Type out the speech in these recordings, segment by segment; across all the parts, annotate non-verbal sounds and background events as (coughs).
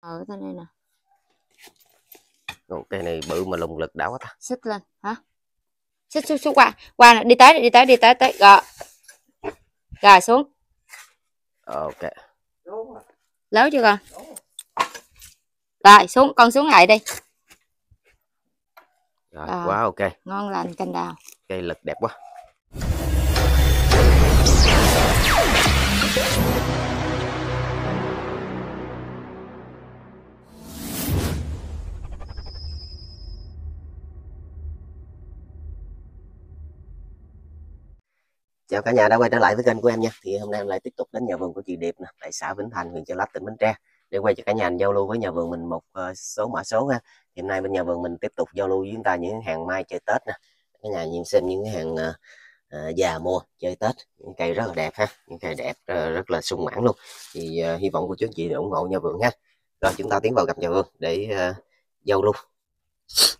ở ờ, tay này nè Ồ, cái này bự mà lùng lực đảo quá ta xích lên hả xích xuống xích qua qua nè đi tới đi tới đi tới tới rồi rồi xuống ok lớn chưa con rồi xuống con xuống lại đi rồi, rồi. quá ok ngon lành canh đào cây lực đẹp quá chào cả nhà đã quay trở lại với kênh của em nha thì hôm nay em lại tiếp tục đến nhà vườn của chị Điệp nè tại xã Vĩnh Thành huyện Chợ Lách tỉnh Bến Tre để quay cho cả nhà anh giao lưu với nhà vườn mình một ờ, số mã số ha hôm nay bên nhà vườn mình tiếp tục giao lưu với chúng ta những hàng mai chơi Tết nè cả nhà nhìn xem những hàng uh, già mua chơi Tết những cây rất là đẹp ha những cây đẹp uh, rất là sung mãn luôn thì uh, hy vọng của chú chị ủng hộ nhà vườn ha rồi chúng ta tiến vào gặp nhà vườn để uh, giao lưu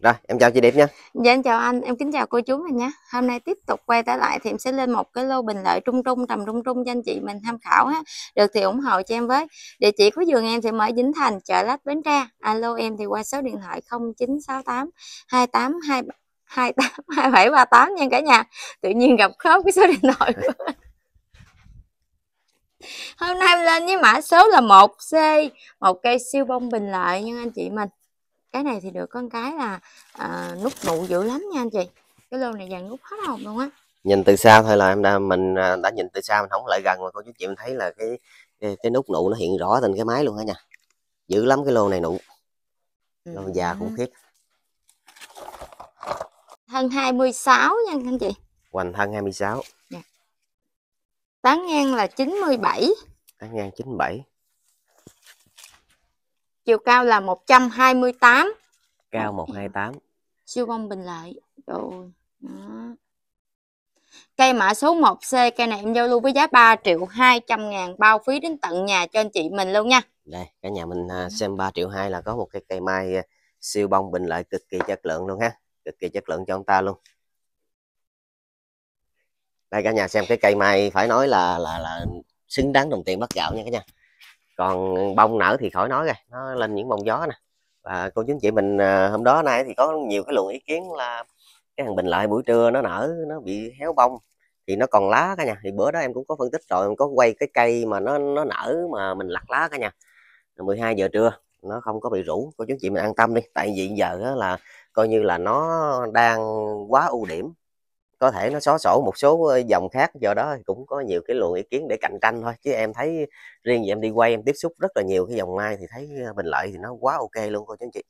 rồi, em chào chị đẹp nha. Dạ em chào anh, em kính chào cô chú mình nha. Hôm nay tiếp tục quay trở lại thì em sẽ lên một cái lô bình lợi trung trung tầm trung trung cho anh chị mình tham khảo ha. Được thì ủng hộ cho em với. Địa chỉ của giường em thì mở Vĩnh Thành, chợ Lách Bến Tre. Alo em thì qua số điện thoại chín sáu tám tám tám hai hai hai hai bảy ba tám nha cả nhà. Tự nhiên gặp khó cái số điện thoại của Hôm nay em lên với mã số là một c một cây siêu bông bình lợi nha anh chị mình cái này thì được con cái là à, nút nụ dữ lắm nha anh chị cái lô này dàn nút hết hồn luôn á nhìn từ xa thôi là em đã mình à, đã nhìn từ xa mình không lại gần mà cô chú chị mình thấy là cái cái, cái nút nụ nó hiện rõ trên cái máy luôn á nha dữ lắm cái lô này nụ lô ừ. già khủng khiếp thân 26 nha anh chị hoành thân 26 sáu dạ. tán ngang là 97 tán ngang 97 chiều cao là 128 cao 128 siêu bông bình lại trời ơi Cây mã số 1C cây này em giao lưu với giá 3 triệu 200 ngàn bao phí đến tận nhà cho anh chị mình luôn nha. Đây, cả nhà mình à, ừ. xem 3 triệu 2 là có một cái cây mai à, siêu bông bình lợi cực kỳ chất lượng luôn ha. Cực kỳ chất lượng cho ông ta luôn. Đây cả nhà xem cái cây mai phải nói là là là xứng đáng đồng tiền bắt gạo nha cả nhà còn bông nở thì khỏi nói rồi nó lên những bông gió nè và cô chú anh chị mình à, hôm đó nay thì có nhiều cái luồng ý kiến là cái thằng bình lợi buổi trưa nó nở nó bị héo bông thì nó còn lá cả nhà thì bữa đó em cũng có phân tích rồi em có quay cái cây mà nó nó nở mà mình lặt lá cả nhà 12 giờ trưa nó không có bị rủ cô chú chị mình an tâm đi tại vì giờ là coi như là nó đang quá ưu điểm có thể nó xóa sổ một số dòng khác do đó cũng có nhiều cái luồng ý kiến để cạnh tranh thôi chứ em thấy riêng về em đi quay em tiếp xúc rất là nhiều cái dòng mai thì thấy bình lợi thì nó quá ok luôn cô chú anh chị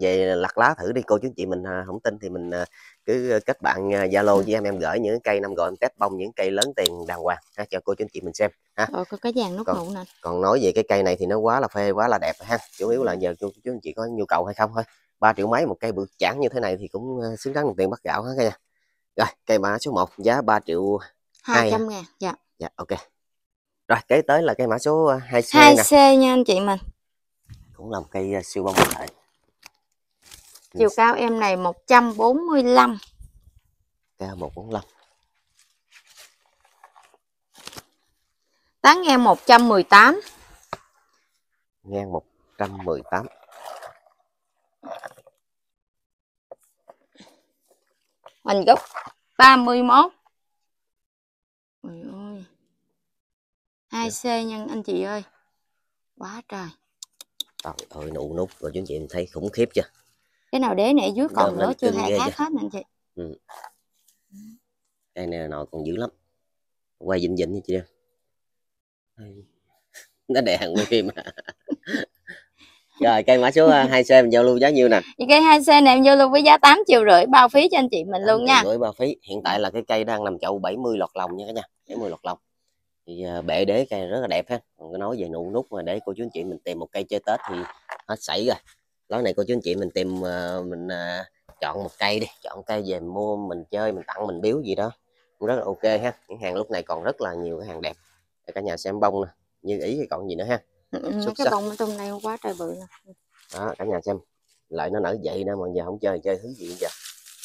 về lặt lá thử đi cô chú anh chị mình không à, tin thì mình à, cứ kết bạn à, zalo với em em gửi những cây năm gọi em test bông những cây lớn tiền đàng hoàng ha, cho cô chú anh chị mình xem ha ờ, có cái vàng nút còn, nè còn nói về cái cây này thì nó quá là phê quá là đẹp ha chủ yếu là giờ cô chú anh chị có nhu cầu hay không thôi ba triệu mấy một cây bự chản như thế này thì cũng xứng đáng tiền bắt gạo hết nha rồi, cây mã số 1 giá 3 triệu 200 ngàn. Dạ. Dạ, ok. Rồi, kế tới là cây mã số 2C 2C nè. nha anh chị mình. Cũng là một cây ờ, siêu bông thể. Chiều yes. cao em này 145. Cao 145. Tán ngang 118. Ngang 118. mình gấp 31 Ôi ôi 2C dạ. nhân anh chị ơi Quá trời Trời ơi nụ nút rồi chúng chị thấy khủng khiếp chưa Cái nào đế nãy dưới còn nữa chưa hai khác hết anh chị ừ. Cái này nó còn dữ lắm Quay dinh dinh nha chị em Nó đè hàng quay mà (laughs) rồi cây mã số 2 à, c mình giao lưu giá nhiêu nè cây 2 c này em giao lưu với giá 8 triệu rưỡi bao phí cho anh chị mình luôn nha rưỡi bao phí hiện tại là cái cây đang nằm chậu 70 lọt lòng nha cả nhà 70 lọt lòng thì à, bệ đế cây rất là đẹp ha còn nói về nụ nút mà để cô chú anh chị mình tìm một cây chơi tết thì hết sảy rồi lối này cô chú anh chị mình tìm à, mình chọn một cây đi chọn cây về mua mình chơi mình tặng mình biếu gì đó cũng rất là ok ha những hàng lúc này còn rất là nhiều cái hàng đẹp để cả nhà xem bông nè như ý thì còn gì nữa ha cái bông ở trong này quá trời bự nè cả nhà xem lại nó nở vậy nè mọi giờ không chơi chơi thứ gì vậy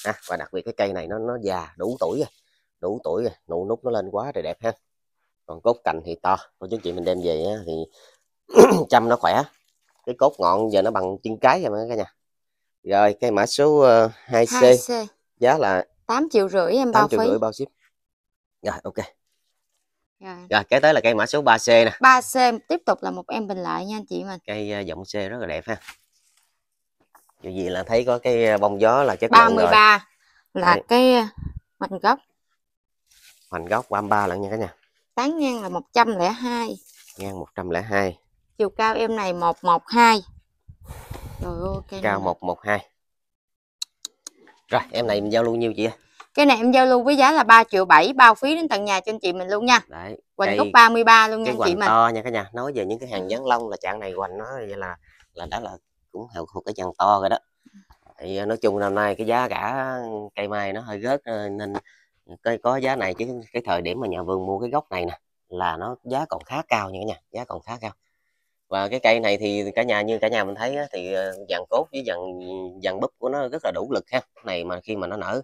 à, và đặc biệt cái cây này nó nó già đủ tuổi rồi đủ tuổi rồi nụ nút nó lên quá trời đẹp ha còn cốt cành thì to cô chú chị mình đem về thì (clears throat) chăm nó khỏe cái cốt ngọn giờ nó bằng chân cái rồi mà cả nhà rồi cây mã số 2C, ờ, 2C giá là 8 triệu rưỡi em 8 bao triệu phí rưỡi bao ship rồi ok rồi. rồi kế tới là cây mã số 3C nè 3C tiếp tục là một em bình lợi nha anh chị mình cây uh, giọng C rất là đẹp ha dù gì là thấy có cái à, bông gió là chất 33 lượng là Đấy. cái hoành gốc hoành gốc 33 lần nha cả nhà tán ngang là 102 ngang 102 chiều cao em này 112 rồi ok cao 112 rồi em này mình giao luôn nhiêu chị ạ cái này em giao lưu với giá là 3 triệu 7 bao phí đến tận nhà cho anh chị mình luôn nha Đấy, hoành cái, gốc 33 luôn nha anh chị mình to nha cả nhà nói về những cái hàng dán lông là trạng này quanh nó là là đó là cũng hậu thuộc cái dàn to rồi đó thì à, nói chung năm nay cái giá cả cây mai nó hơi rớt ờ, nên cây có giá này chứ cái thời điểm mà nhà vườn mua cái gốc này nè là nó giá còn khá cao nha cả nhà giá còn khá cao và cái cây này thì cả nhà như cả nhà mình thấy thì dàn ờ, cốt với dàn dàn búp của nó rất là đủ lực ha này mà khi mà nó nở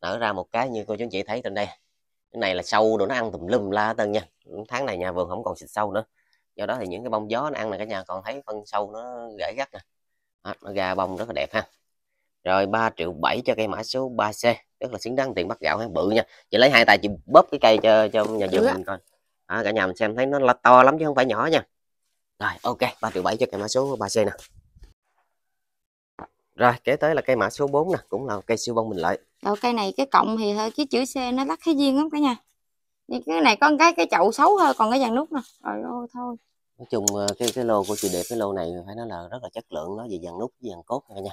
nở ra một cái như cô chú chị thấy trên đây cái này là sâu đồ nó ăn tùm lum la tân nha tháng này nhà vườn không còn xịt sâu nữa do đó thì những cái bông gió nó ăn là cả nhà còn thấy phân sâu nó rễ gắt nè à, nó ra bông rất là đẹp ha rồi 3 triệu 7 cho cây mã số 3C rất là xứng đáng tiền bắt gạo ha bự nha chị lấy hai tay chị bóp cái cây cho cho nhà vườn mình coi à, cả nhà mình xem thấy nó là to lắm chứ không phải nhỏ nha rồi ok 3 triệu 7 cho cây mã số 3C nè rồi kế tới là cây mã số 4 nè cũng là cây siêu bông mình lại rồi cây này cái cộng thì hơi cái chữ C nó lắc cái duyên lắm cả nhà. Nhưng cái này có cái cái chậu xấu thôi còn cái dàn nút nè. Rồi ôi thôi. Nói chung ờ, cái cái lô của chị đẹp cái lô này phải nói là rất là chất lượng nó về dàn nút với dàn cốt nha nha.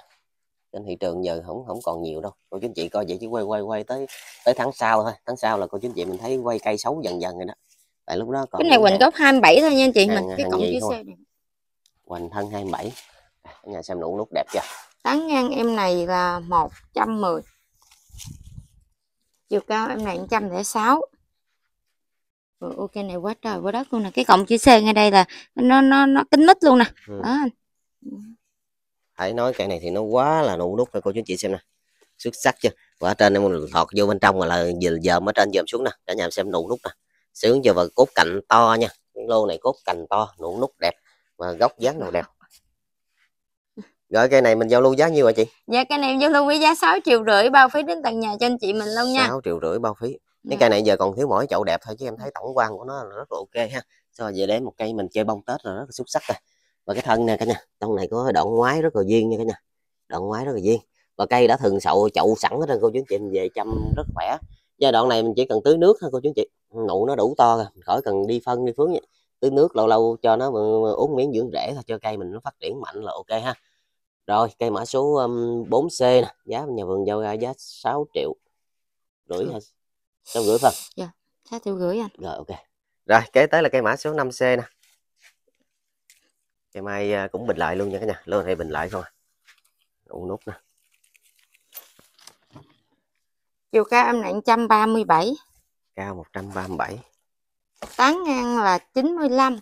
Trên thị trường giờ không không còn nhiều đâu. Cô chú anh chị coi vậy chứ quay quay quay tới tới tháng sau thôi. Tháng sau là cô chú anh chị mình thấy quay cây xấu dần dần rồi đó. Tại lúc đó còn Cái này Quỳnh gốc 27 thôi nha anh chị, mình cái cộng chữ C này. thân 27. Cả nhà xem nụ nút đẹp chưa? Tán ngang em này là 110 chiều cao em này 106 rồi ok này quá trời quá đất luôn nè cái cọng chữ C ngay đây là nó nó nó kín mít luôn nè ừ. đó hãy nói cái này thì nó quá là nụ nút rồi cô chú chị xem nè xuất sắc chưa quả trên em thọt vô bên trong là giờ giờ ở trên dòm xuống nè cả nhà xem nụ nút nè sướng chưa và cốt cạnh to nha cái lô này cốt cành to nụ nút đẹp và góc dáng đầu đẹp rồi cây này mình giao lưu giá nhiêu hả chị? Dạ cây này giao lưu với giá 6 triệu rưỡi bao phí đến tận nhà cho anh chị mình luôn nha. 6 triệu rưỡi bao phí. Cái dạ. cây này giờ còn thiếu mỗi chậu đẹp thôi chứ em thấy tổng quan của nó là rất là ok ha. So về đến một cây mình chơi bông Tết là rất là xuất sắc rồi. Và cái thân nè cả nhà, trong này có đoạn ngoái rất là duyên nha cả nhà. Đoạn ngoái rất là duyên. Và cây đã thường sậu chậu sẵn hết rồi cô chú anh chị mình về chăm rất khỏe. Giai đoạn này mình chỉ cần tưới nước thôi cô chú anh chị. Nụ nó đủ to rồi, khỏi cần đi phân đi phướng vậy tưới nước lâu lâu cho nó uống miếng dưỡng rễ thôi cho cây mình nó phát triển mạnh là ok ha rồi cây mã số um, 4C nè, giá nhà vườn giao ra giá 6 triệu rưỡi hay 6 rưỡi phần. Dạ, 6 triệu rưỡi anh. Rồi ok. Rồi kế tới là cây mã số 5C nè. Cây mai à, cũng bình lại luôn nha cả nhà, lô hay bình lại không à. Đủ nút nè. Chiều cao em này 137. Cao 137. Tán ngang là 95.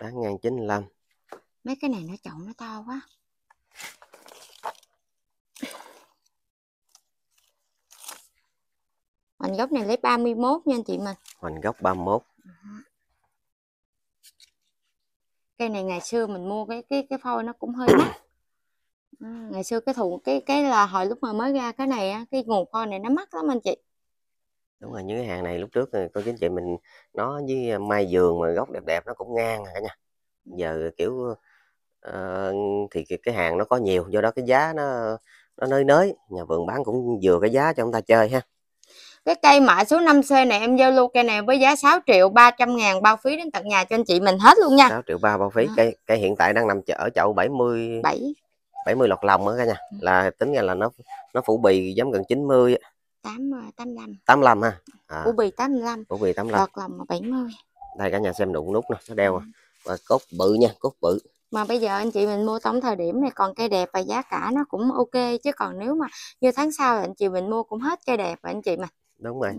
Tán ngang 95. Mấy cái này nó chậu nó to quá. Hoành góc này lấy 31 nha anh chị mình. Hoành góc 31. Cây này ngày xưa mình mua cái cái cái phôi nó cũng hơi mắc. (coughs) Ừ, ngày xưa cái thùng cái cái là hồi lúc mà mới ra cái này á, cái nguồn phôi này nó mắc lắm anh chị. Đúng rồi, những cái hàng này lúc trước cô chính chị mình nó với à, mai giường mà góc đẹp đẹp nó cũng ngang à cả nha. Giờ kiểu uh, thì cái hàng nó có nhiều do đó cái giá nó nó nới nới nhà vườn bán cũng vừa cái giá cho chúng ta chơi ha cái cây mã số 5C này em giao lưu cây này với giá 6 triệu 300 ngàn bao phí đến tận nhà cho anh chị mình hết luôn nha 6 triệu 3 bao phí à. cây, cây hiện tại đang nằm ở chậu 70 7 70 lọt lòng nữa cả nha ừ. là tính ra là nó nó phủ bì giống gần 90 80 85 85 ha à. phủ bì 85 phủ bì 85 lọt lòng là 70 đây cả nhà xem đụng nút nè nó đeo ừ. à. và cốt bự nha cốt bự mà bây giờ anh chị mình mua tổng thời điểm này còn cây đẹp và giá cả nó cũng ok chứ còn nếu mà như tháng sau thì anh chị mình mua cũng hết cây đẹp và anh chị mình đúng rồi ừ.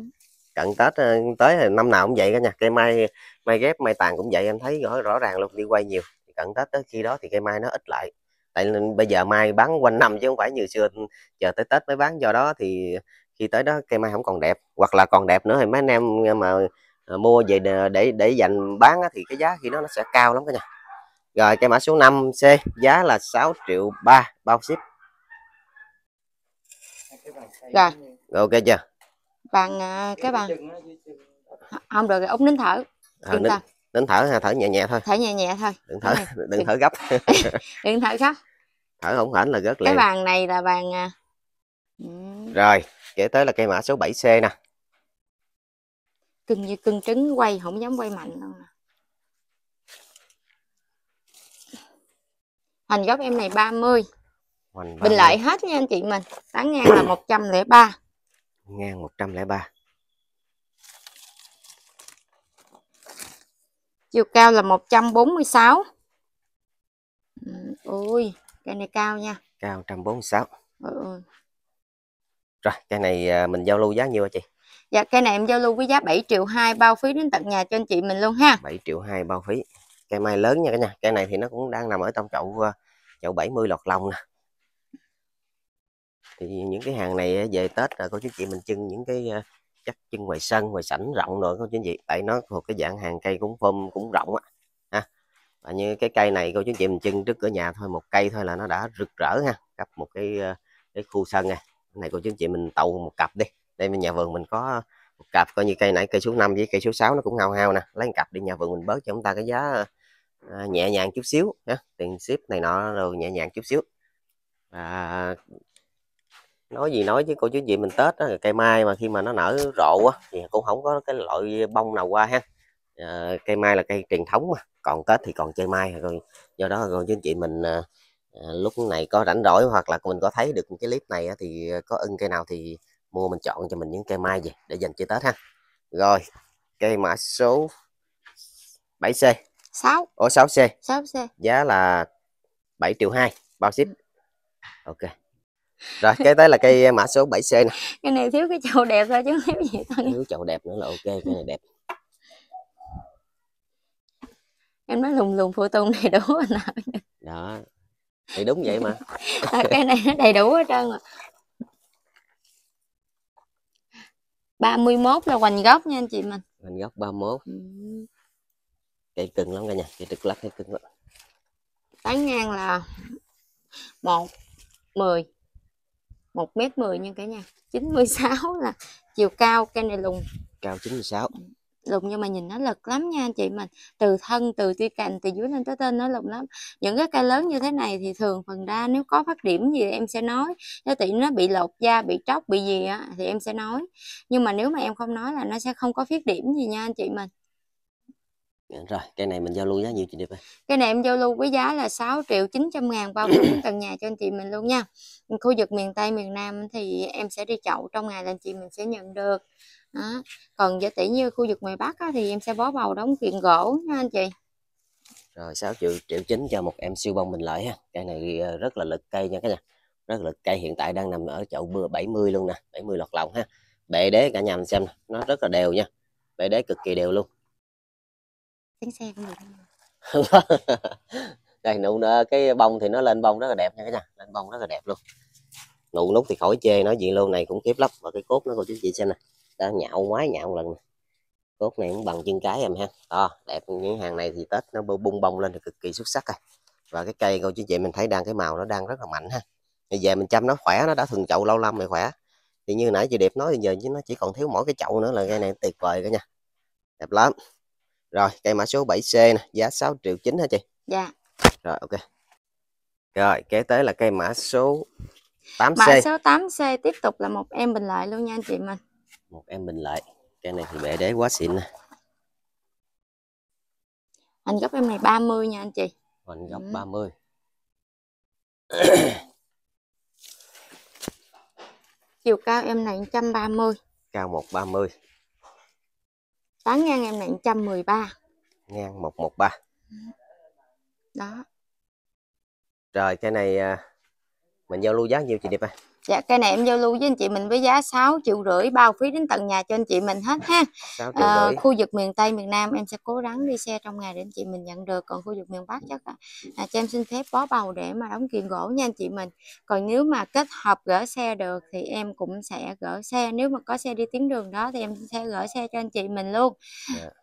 cận tết ờ, tới năm nào cũng vậy cả nha cây mai mai ghép mai tàn cũng vậy em thấy rõ rõ ràng luôn đi quay nhiều cận tết tới khi đó thì cây mai nó ít lại tại nên bây giờ mai bán quanh năm chứ không phải như xưa chờ tới tết mới bán do đó thì khi tới đó cây mai không còn đẹp hoặc là còn đẹp nữa thì mấy anh em mà ờ, mua về để để dành bán thì cái giá khi đó nó sẽ cao lắm cả nhà rồi cây mã số 5 C giá là 6 triệu ba bao ship rồi ok chưa bằng à, cái bằng không được ống nín thở à, nín, nín thở ha thở nhẹ nhẹ thôi thở nhẹ nhẹ thôi đừng thở đừng, đừng thở gấp (laughs) đừng thở gấp thở không hển là rất liền cái bàn này là bàn à, rồi kế tới là cây mã số 7 c nè cưng như cưng trứng quay không dám quay mạnh đâu nè Hoành góc em này 30 mươi Bình lợi hết nha anh chị mình. Tán ngang là 103 ngang 103 chiều cao là 146 ừ, ôi cây này cao nha cao 146 ừ, ừ. rồi cây này à, mình giao lưu giá nhiêu hả chị Dạ cây này em giao lưu với giá 7 triệu 2 bao phí đến tận nhà cho anh chị mình luôn ha 7 triệu 2 bao phí cây mai lớn nha cả nhà cây này thì nó cũng đang nằm ở trong chậu à, chậu 70 lọt lòng nè thì những cái hàng này về tết là cô chú chị mình trưng những cái ờ, chắc trưng ngoài sân ngoài sảnh rộng nữa cô chú chị tại nó thuộc cái dạng hàng cây cũng phôm cũng rộng á ha và như cái cây này cô chú chị mình trưng trước cửa nhà thôi một cây thôi là nó đã rực rỡ ha cấp một cái ờ, cái khu sân này này cô chú chị mình tậu một cặp đi đây mình nhà vườn mình có một cặp coi như cây nãy cây số 5 với cây số 6 nó cũng hao hao nè lấy một cặp đi nhà vườn mình bớt cho chúng ta cái giá à, nhẹ nhàng chút xíu ha. tiền ship này nọ rồi nhẹ nhàng chút xíu à, nói gì nói chứ cô chú chị mình tết đó, cây mai mà khi mà nó nở rộ á thì cũng không có cái loại bông nào qua ha à, cây mai là cây truyền thống mà còn tết thì còn chơi mai rồi do đó cô chú chị mình à, lúc này có rảnh rỗi hoặc là mình có thấy được cái clip này á, thì có ưng cây nào thì mua mình chọn cho mình những cây mai gì để dành cho tết ha rồi cây mã số 7C 6 Ủa 6C 6C Giá là 7 triệu 2 Bao ship Ok rồi cái tới là cây ờ, mã số 7 c nè cái này thiếu cái chậu đẹp thôi chứ thiếu gì thôi thiếu chậu đẹp nữa là ok cái này đẹp em nói lùng lùng phụ tùng này đủ anh nào đó thì đúng vậy mà à, (laughs) cái này nó đầy đủ hết trơn rồi 31 là hoành gốc nha anh chị mình hoành gốc 31 ừ. cây cưng lắm cả nhà cây trực lắc hay cưng lắm tán ngang là một mười một mét 10 nha cả nhà 96 (laughs) là chiều cao cây này lùng cao 96 ừ, lùng nhưng mà nhìn nó lực lắm nha anh chị mình từ thân từ tuy cành từ dưới lên tới tên nó lùng lắm những cái cây lớn như thế này thì thường phần đa nếu có phát điểm gì em sẽ nói nếu tỷ nó bị lột da bị tróc bị gì á thì em sẽ nói nhưng mà nếu mà em không nói là nó sẽ không có phát điểm gì nha anh chị mình Dạ, rồi cây này mình giao lưu giá nhiêu chị Điệp ơi cái này em giao lưu với giá là 6 triệu 900 ngàn bao bốn tầng (clears throat) nhà cho anh chị mình luôn nha khu vực miền Tây miền Nam thì em sẽ đi chậu trong ngày là anh chị mình sẽ nhận được đó. còn giá tỷ như khu vực ngoài Bắc á, thì em sẽ bó bầu đóng kiện gỗ nha anh chị rồi 6 triệu triệu chín cho một em siêu bông mình lợi ha cây này ờ, rất là lực cây nha các nhà rất lực cây hiện tại đang nằm ở chậu bừa 70 luôn nè 70 lọt lọng ha bệ đế cả nhà mình xem nó rất là đều nha bệ đế cực kỳ đều luôn Tránh xe cũng được. (laughs) đây nụ nữa cái bông thì nó lên bông rất là đẹp nha cả nhà, lên bông rất là đẹp luôn. Nụ nút thì khỏi chê nói chuyện luôn này cũng khiếp lắm và cái cốt nó cô chú chị xem nè. Đã nhạo ngoái nhạo lần này. Cốt này cũng bằng chân cái em ha. To, đẹp những hàng này thì Tết nó bung bông lên thì cực kỳ xuất sắc rồi. Và cái cây cô chú chị mình thấy đang cái màu nó đang rất là mạnh ha. Bây giờ mình chăm nó khỏe nó đã thường chậu lâu lắm rồi khỏe. Thì như nãy chị đẹp nói thì giờ chứ nó chỉ còn thiếu mỗi cái chậu nữa là cây này tuyệt vời cả nha. Đẹp lắm. Rồi, cây mã số 7C nè, giá 6 triệu 9 hả chị? Dạ. Rồi ok. Rồi, kế tới là cây mã số 8C. Mã số 8C tiếp tục là một em bình lợi luôn nha anh chị mình. Một em bình lợi. Cây này thì bẻ đế quá xịn nè. Anh gấp em này 30 nha anh chị. Anh gấp ừ. 30. Chiều cao em này 130. Cao 130. Bán ngang em này 113 Ngang 113 Đó Rồi cái này à, Mình giao lưu giá nhiêu chị đẹp ơi Dạ cây này em giao lưu với anh chị mình với giá 6 triệu rưỡi bao phí đến tận nhà cho anh chị mình hết ha. À, khu vực miền Tây miền Nam em sẽ cố gắng đi xe trong ngày để anh chị mình nhận được còn khu vực miền Bắc chắc là à, cho em xin phép bó bầu để mà đóng kiện gỗ nha anh chị mình. Còn nếu mà kết hợp gỡ xe được thì em cũng sẽ gỡ xe nếu mà có xe đi tuyến đường đó thì em sẽ gỡ xe cho anh chị mình luôn. Yeah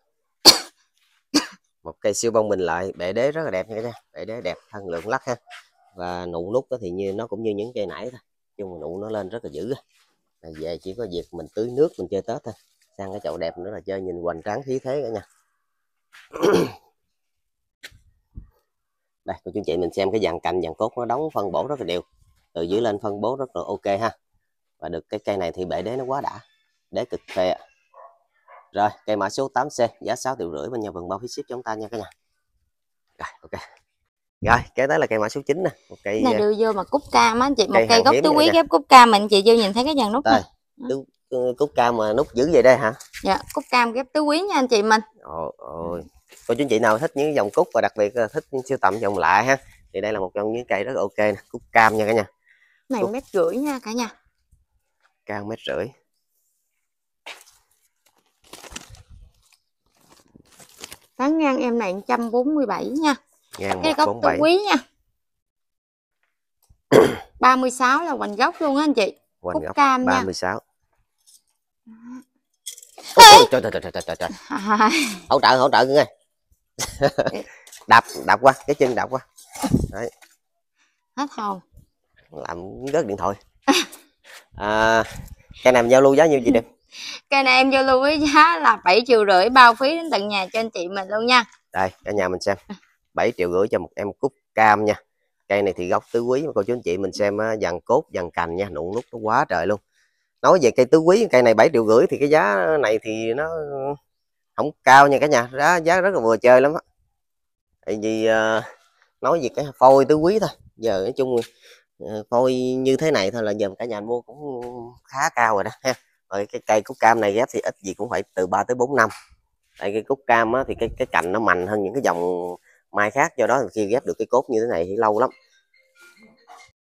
dạ. một cây siêu bông mình lại bể đế rất là đẹp nha các bạn bể đế đẹp thân lượng lắc ha và nụ nút thì như nó cũng như những cây nãy thôi chung nụ nó lên rất là dữ về chỉ có việc mình tưới nước mình chơi tết thôi sang cái chậu đẹp nữa là chơi nhìn hoành tráng khí thế cả nha (clears throat) đây cô chú chị mình xem cái dàn cành dàn cốt nó đóng phân bổ rất là đều từ dưới lên phân bố rất là ok ha và được cái cây này thì bể đế nó quá đã đế cực phê ạ rồi cây mã số 8C giá 6 triệu rưỡi bên nhà vườn bao phí ship cho chúng ta nha cả nhà rồi ok rồi kế tới là cây mã số 9 nè một cây này ờ, đưa vô mà cúc cam á chị một cây, cây gốc tứ quý ghép cúc cam mình chị vô nhìn thấy cái dàn nút này cúc ờ, cam mà nút giữ vậy đây hả dạ cúc cam ghép tứ quý nha anh chị mình ôi ôi cô chú chị nào thích những dòng cúc và đặc biệt ờ, thích siêu tầm dòng lại ha thì đây là một trong những cây rất ok nè cúc cam nha cả nhà này cúc... mét rưỡi nha cả nhà cao mét rưỡi tán ngang em này 147 nha ngang cái gốc tôi quý nha 36 (coughs) là hoành gốc luôn á anh chị hoành gốc cam 36 nha. Ôi, ôi, trời trời trời trời trời trời (laughs) hỗ trợ hỗ trợ nghe (laughs) đạp đạp qua cái chân đạp qua đấy hết hồn làm rớt điện thoại (laughs) à, cái này em giao lưu giá nhiêu chị đẹp cây này em giao lưu với giá là bảy triệu rưỡi bao phí đến tận nhà cho anh chị mình luôn nha đây cả nhà mình xem 7 triệu rưỡi cho một em cúc cam nha cây này thì gốc tứ quý cô chú anh chị mình xem dàn cốt dàn cành nha nụ nút nó quá trời luôn nói về cây tứ quý cây này 7 triệu rưỡi thì cái giá này thì nó không cao nha cả nhà giá giá rất là vừa chơi lắm á tại vì ờ, nói về cái phôi tứ quý thôi giờ nói chung ờ, phôi như thế này thôi là giờ cả nhà mua cũng khá cao rồi đó ha rồi cái cây cúc cam này ghép thì ít gì cũng phải từ 3 tới 4 năm tại cây cúc cam á, thì cái cái cành nó mạnh hơn những cái dòng mai khác do đó khi ghép được cái cốt như thế này thì lâu lắm